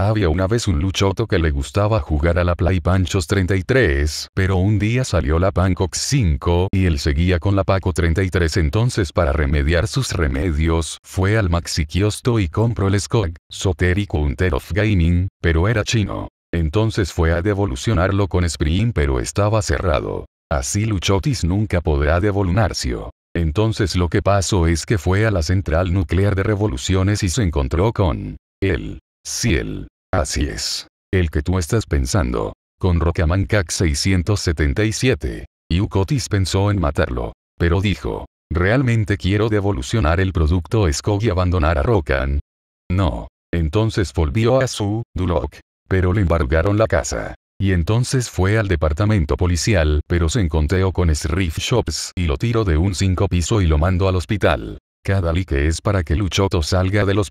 Había una vez un luchoto que le gustaba jugar a la Play Panchos 33, pero un día salió la Pancox 5 y él seguía con la Paco 33 entonces para remediar sus remedios, fue al Maxi Kiosto y compró el SCOG, Soterico Unter of Gaming, pero era chino. Entonces fue a devolucionarlo con Spring pero estaba cerrado. Así Luchotis nunca podrá devolunarcio. Entonces lo que pasó es que fue a la central nuclear de revoluciones y se encontró con él. Ciel. Así es. El que tú estás pensando. Con Rocamancac 677. Yukotis pensó en matarlo. Pero dijo. ¿Realmente quiero devolucionar el producto Skog y abandonar a Rokan? No. Entonces volvió a su, Duloc. Pero le embargaron la casa. Y entonces fue al departamento policial, pero se encontró con Sriff Shops y lo tiró de un cinco piso y lo mandó al hospital. Cada que es para que Luchoto salga de hospital.